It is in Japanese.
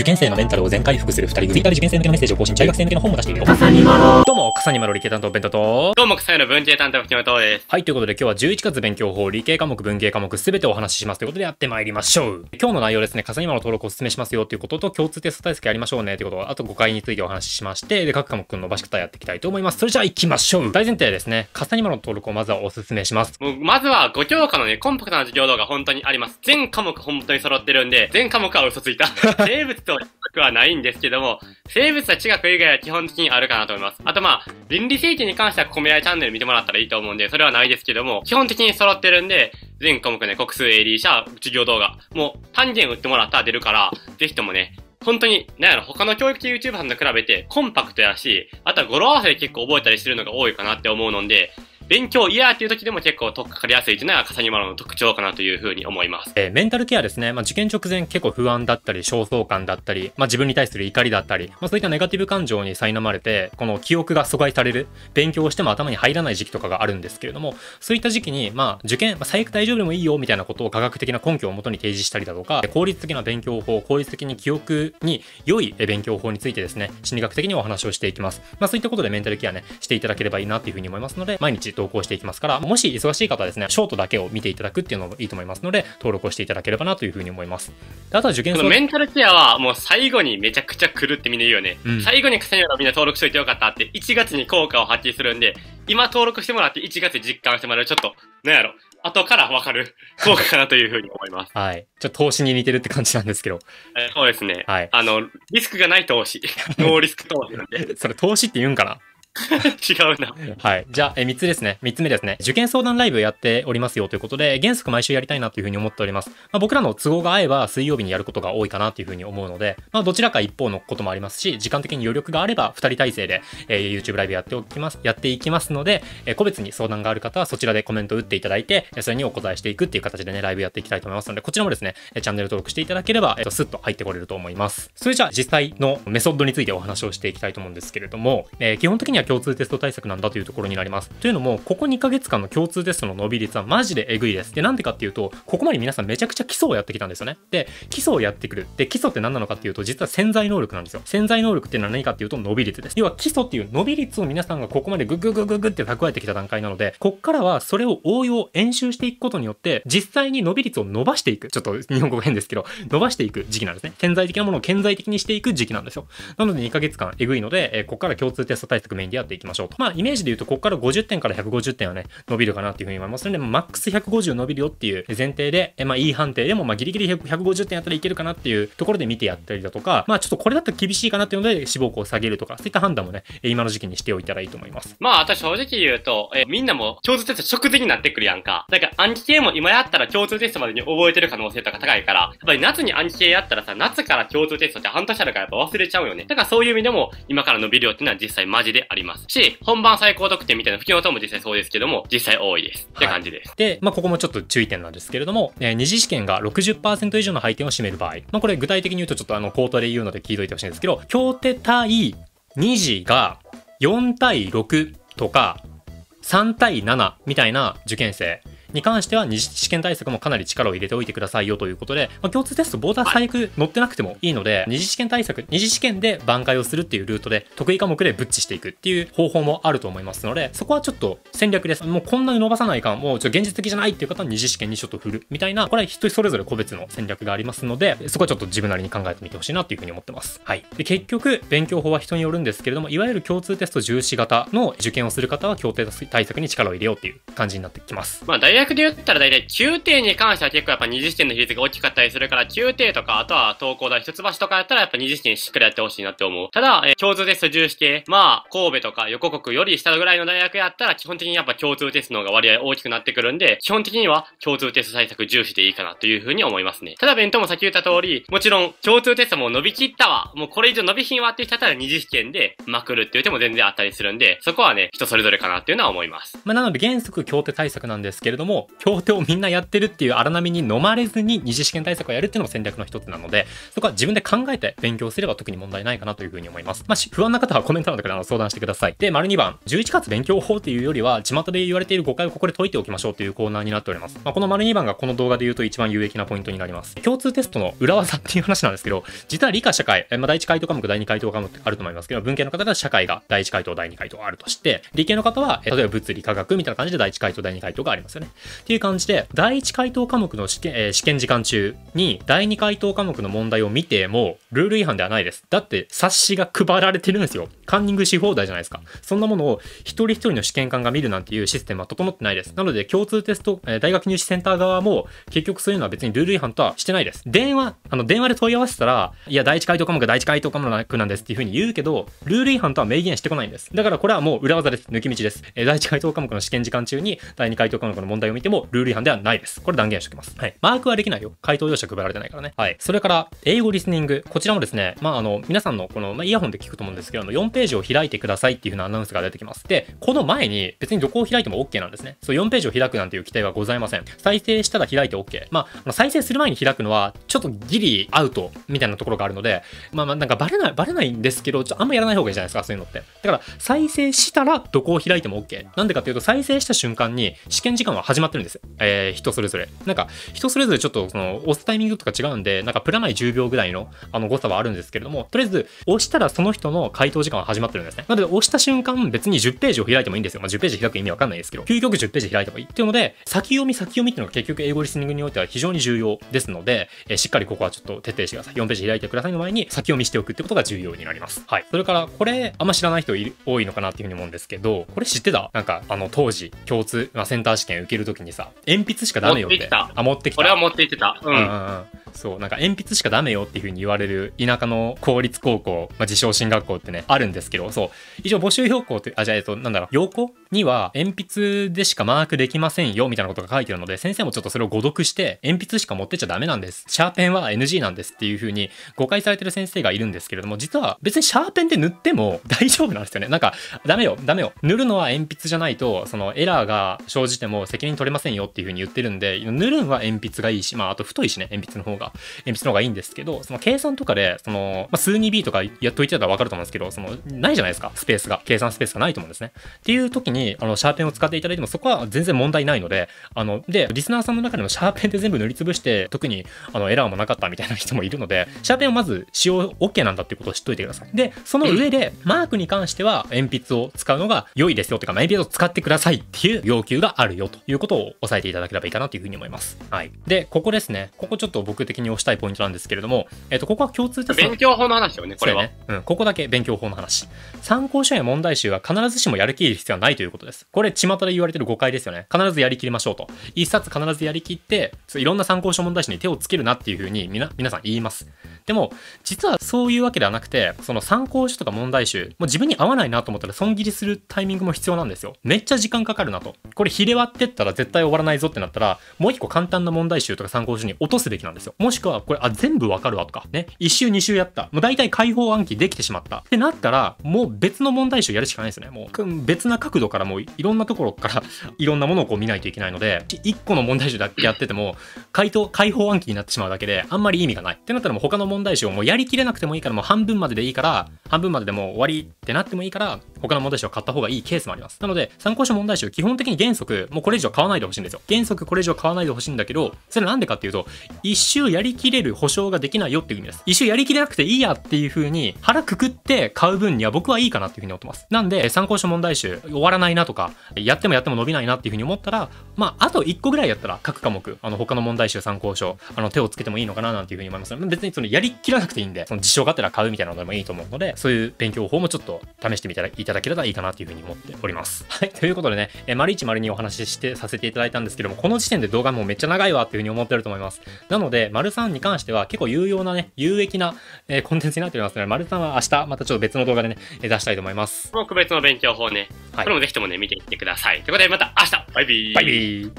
受験生のメンタルを全回復する二人組。で受験生向けのメッセージを更新、中学生向けの本も出しているよ。まろどうも、笠にまろ理系担当弁当と、どうも、笠にの文系担当木村とです。はい、ということで今日は11月勉強法、理系科目、文系科目、すべてお話ししますということでやってまいりましょう。今日の内容ですね、笠にまろ登録お勧めしますよということと、共通テスト対策やりましょうねということ、あと誤解についてお話ししまして、で、各科目の伸ばし方やっていきたいと思います。それじゃあ行きましょう。大前提ですね、笠にまろの登録をまずはお勧めします。もう、まずは5教科のね、コンパクトな授業動画本当にあります。全科目本当に揃ってるんで、全科目は嘘ついた。生物質をくはないんですけども、生物は地学以外は基本的にあるかなと思います。あとまあ、倫理整形に関してはコメアチャンネル見てもらったらいいと思うんで、それはないですけども、基本的に揃ってるんで、全科目ね、国数 AD 社、授業動画、もう単元打ってもらったら出るから、ぜひともね、本当に、なんやろ、他の教育系 YouTuber さんと比べてコンパクトやし、あとは語呂合わせで結構覚えたりするのが多いかなって思うので、勉強嫌っていう時でも結構とっかかりやすいというのは、笠マロの特徴かなというふうに思います。えー、メンタルケアですね。まあ、受験直前結構不安だったり、焦燥感だったり、まあ、自分に対する怒りだったり、まあ、そういったネガティブ感情に苛まれて、この記憶が阻害される、勉強をしても頭に入らない時期とかがあるんですけれども、そういった時期に、まあ、受験、まあ、最悪大丈夫でもいいよ、みたいなことを科学的な根拠をもとに提示したりだとか、効率的な勉強法、効率的に記憶に良い勉強法についてですね、心理学的にお話をしていきます。まあ、そういったことでメンタルケアね、していただければいいなというふうに思いますので、毎日投稿していきますから、もし忙しい方はですね、ショートだけを見ていただくっていうのもいいと思いますので、登録をしていただければなというふうに思います。であとは受験生。メンタルケアはもう最後にめちゃくちゃ来るってみんな言うよね。うん、最後にくせに、みんな登録しといてよかったって、1月に効果を発揮するんで、今登録してもらって1月実感してもらう。ちょっと、なんやろ。後からわかる 効果かなというふうに思います。はい。ちょっと投資に似てるって感じなんですけど。えそうですね。はい。あの、リスクがない投資。ノーリスク投資なんで。それ投資って言うんかな 違うな。はい。じゃあ、3つですね。3つ目ですね。受験相談ライブやっておりますよということで、原則毎週やりたいなというふうに思っております。まあ、僕らの都合が合えば水曜日にやることが多いかなというふうに思うので、まあ、どちらか一方のこともありますし、時間的に余力があれば2人体制で、えー、YouTube ライブやっておきます、やっていきますので、えー、個別に相談がある方はそちらでコメントを打っていただいて、それにお答えしていくっていう形でね、ライブやっていきたいと思いますので、こちらもですね、チャンネル登録していただければ、えっ、ー、と、スッと入ってこれると思います。それじゃあ、実際のメソッドについてお話をしていきたいと思うんですけれども、えー、基本的には共通テスト対策なんだというところになります。というのも、ここ2ヶ月間の共通テストの伸び率はマジでえぐいです。で、なんでかっていうと、ここまで皆さんめちゃくちゃ基礎をやってきたんですよね。で、基礎をやってくる。で、基礎って何なのかっていうと、実は潜在能力なんですよ。潜在能力っていうのは何かっていうと、伸び率です。要は基礎っていう伸び率を皆さんがここまでグググググって蓄えてきた段階なので、こっからはそれを応用、演習していくことによって、実際に伸び率を伸ばしていく。ちょっと日本語変ですけど、伸ばしていく時期なんですね。潜在的なものを顕在的にしていく時期なんですよ。なので2ヶ月間えぐいので、えこっから共通テスト対策メインきっていきましょうと。まあ、イメージで言うと、ここから50点から150点はね、伸びるかなっていうふうに思いますので、まあ、マックス150伸びるよっていう前提で、まあ、いい判定でも、まあ、ギリギリ150点やったらいけるかなっていうところで見てやったりだとか、まあ、ちょっとこれだったら厳しいかなっていうので、志望校を下げるとか、そういった判断もね、今の時期にしておいたらいいと思います。まあ、私正直言うと、えみんなも共通テスト直前になってくるやんか。だから、暗記系も今やったら共通テストまでに覚えてる可能性とか高いから、やっぱり夏に暗記系やったらさ、夏から共通テストって半年あるからやっぱ忘れちゃうよね。だからそういう意味でも、今から伸びるよっていうのは実際マジであります。りますし、本番最高得点みたいな不況のとも実際そうですけども、実際多いです。って感じです。はい、で、まあ、ここもちょっと注意点なんですけれども、えー、二次試験が60%以上の配点を占める場合、まあ、これ具体的に言うとちょっとあの、口頭で言うので聞いといてほしいんですけど、強手対2次が4対6とか、3対7みたいな受験生に関しては二次試験対策もかなり力を入れておいてくださいよということで、まあ、共通テストボーダー最悪載ってなくてもいいので、二次試験対策、二次試験で挽回をするっていうルートで、得意科目でブッチしていくっていう方法もあると思いますので、そこはちょっと戦略です。もうこんなに伸ばさないかもうちょ現実的じゃないっていう方は二次試験にちょっと振るみたいな、これは人それぞれ個別の戦略がありますので、そこはちょっと自分なりに考えてみてほしいなというふうに思ってます。はい。で、結局、勉強法は人によるんですけれども、いわゆる共通テスト重視型の受験をする方は、協定対策に力を入れようっていう感じになってきます。まあ、大で言ったら大体宮廷に関しては結構やっぱ次試験の比率が大きかったりするから、宮廷とか、あとは東工大一橋とかやったらやっぱ2試験しっかりやってほしいなって思う。ただ、えー、共通テスト重視系、まあ、神戸とか横国より下ぐらいの大学やったら基本的にやっぱ共通テストの方が割合大きくなってくるんで、基本的には共通テスト対策重視でいいかなというふうに思いますね。ただ弁当もさっき言った通り、もちろん共通テストも伸びきったわ。もうこれ以上伸びひんわってきったら2試験でまくるっていう手も全然あったりするんで、そこはね、人それぞれかなっていうのは思います。まあ、なので原則協定対策なんですけれども、も協定をみんなやってるっていう荒波に飲まれずに二次試験対策をやるっていうのも戦略の一つなので、そこは自分で考えて勉強すれば特に問題ないかなというふうに思います。まあ、不安な方はコメント欄とかであの相談してください。で、丸2番、11月勉強法というよりは、巷で言われている誤解をここで解いておきましょうというコーナーになっております。まあ、この丸2番がこの動画で言うと一番有益なポイントになります。共通テストの裏技っていう話なんですけど、実は理科社会、えまあ、第1回答科目、第2回答科目あると思いますけど、文系の方が社会が第1回答、第2回答あるとして、理系の方は、例えば物理科学みたいな感じで第1回答、第2回答がありますよね。っていう感じで、第1回答科目の試験,、えー、試験時間中に、第2回答科目の問題を見ても、ルール違反ではないです。だって、冊子が配られてるんですよ。カンニングし放題じゃないですか。そんなものを、一人一人の試験官が見るなんていうシステムは整ってないです。なので、共通テスト、えー、大学入試センター側も、結局そういうのは別にルール違反とはしてないです。電話、あの、電話で問い合わせたら、いや、第1回答科目、第1回答科目なんですっていうふうに言うけど、ルール違反とは明言してこないんです。だからこれはもう裏技です。抜き道です。えー、第1回答科目の試験時間中に、第2回答科目の問題を見てもルール違反ではないです。これ断言しておきます。はい。マークはできないよ。回答用紙は配られてないからね。はい。それから、英語リスニング。こちらもですね、まあ、あの、皆さんのこの、まあ、イヤホンで聞くと思うんですけど、あの、4ページを開いてくださいっていう風なアナウンスが出てきます。で、この前に別にどこを開いても OK なんですね。そう、4ページを開くなんていう規定はございません。再生したら開いて OK。まあ、再生する前に開くのは、ちょっとギリアウトみたいなところがあるので、まあ、まあ、なんかバレない、バレないんですけど、ちょあんまやらない方がいいじゃないですか、そういうのって。だから、再生したらどこを開いても OK。なんでかっていうと、再生した瞬間に試験時間は始まってるんです。えー、人それぞれ。なんか、人それぞれちょっと、その、押すタイミングとか違うんで、なんか、プラマイ10秒ぐらいの、あの、誤差はあるんですけれども、とりあえず、押したらその人の回答時間は始まってるんですね。なので、押した瞬間、別に10ページを開いてもいいんですよ。まあ、10ページ開く意味わかんないですけど、究極10ページ開いてもいい。っていうので、先読み先読みっていうのが結局、英語リスニングにおいては非常に重要ですので、えー、しっかりここはちょっと徹底してください。4ページ開いてくださいの前に、先読みしておくってことが重要になります。はい。それから、これ、あんま知らない人多いのかなっていうふうに思うんですけど、これ知ってたなんか、あの、当時、共通、まあ、センター試験受けるるときにさ、鉛筆しかダメよって。持ってきた。あ、持ってきた。俺は持って行ってた。うん。うんうんそう、なんか鉛筆しかダメよっていうふうに言われる田舎の公立高校、まあ、自称進学校ってね、あるんですけど、そう、以上募集要項って、あ、じゃあ、えっと、なんだろう、要項には鉛筆でしかマークできませんよみたいなことが書いてるので先生もちょっとそれを誤読して鉛筆しか持ってっちゃダメなんですシャーペンは NG なんですっていう風に誤解されてる先生がいるんですけれども実は別にシャーペンで塗っても大丈夫なんですよねなんかダメよダメよ塗るのは鉛筆じゃないとそのエラーが生じても責任取れませんよっていう風に言ってるんで塗るんは鉛筆がいいしまああと太いしね鉛筆の方が鉛筆の方がいいんですけどその計算とかでその、まあ、数 2B とかやっといてたらわかると思うんですけどそのないじゃないですかスペースが計算スペースがないと思うんですねっていう時にあのシャーペンを使っていただいてもそこは全然問題ないので、あの、で、リスナーさんの中でもシャーペンで全部塗りつぶして、特にあのエラーもなかったみたいな人もいるので、シャーペンをまず使用 OK なんだっていうことを知っといてください。で、その上で、マークに関しては鉛筆を使うのが良いですよというか、鉛筆を使ってくださいっていう要求があるよということを押さえていただければいいかなというふうに思います。はい。で、ここですね。ここちょっと僕的に押したいポイントなんですけれども、えっと、ここは共通テスト。勉強法の話よね、これは。ね、うん、ここだけ勉強法の話。参考書や問題集は必ずしもやる気いる必要はないということです。これ、巷で言われてる誤解ですよね。必ずやりきりましょうと。一冊必ずやりきって、いろんな参考書問題集に手をつけるなっていうふうにみな、皆さん言います。でも、実はそういうわけではなくて、その参考書とか問題集、もう自分に合わないなと思ったら損切りするタイミングも必要なんですよ。めっちゃ時間かかるなと。これ、ひれ割ってったら絶対終わらないぞってなったら、もう一個簡単な問題集とか参考書に落とすべきなんですよ。もしくは、これ、あ、全部わかるわとか、ね。一週、二週やった。もう大体解放暗記できてしまった。ってなったら、もう別の問題集やるしかないですね。もう、別な角度からもういろんなところから いろんなものをこう見ないといけないので、1個の問題集だけやってても、回答、解放暗記になってしまうだけで、あんまり意味がない。ってなったらもう他の問題集をもうやりきれなくてもいいから、もう半分まででいいから、半分まででも終わりってなってもいいから、他の問題集を買った方がいいケースもあります。なので、参考書問題集、基本的に原則、もうこれ以上買わないでほしいんですよ。原則これ以上買わないでほしいんだけど、それなんでかっていうと、一周やりきれる保証ができないよっていう意味です。一周やりきれなくていいやっていう風に、腹くくって買う分には僕はいいかなっていう風に思ってます。なんで、参考書問題集、終わらないなとか、やってもやっても伸びないなっていう風に思ったら、まあ、あと1個ぐらいやったら、各科目、あの、他の問題集参考書、あの、手をつけてもいいのかななんていう風に思います。別にその、やりきらなくていいんで、その、辞書があったら買うみたいなのでもいいと思うので、そういう勉強法もちょっと試してみたらいただければいいかなというふうに思っております。はい。ということでね、えー、丸1丸2お話ししてさせていただいたんですけども、この時点で動画もめっちゃ長いわっていうふうに思ってると思います。なので、丸んに関しては結構有用なね、有益な、えー、コンテンツになっておりますので、丸んは明日またちょっと別の動画でね、出したいと思います。もう区別の勉強法ね、はい、これもぜひともね、見ていってください。ということで、また明日バイビーバイビー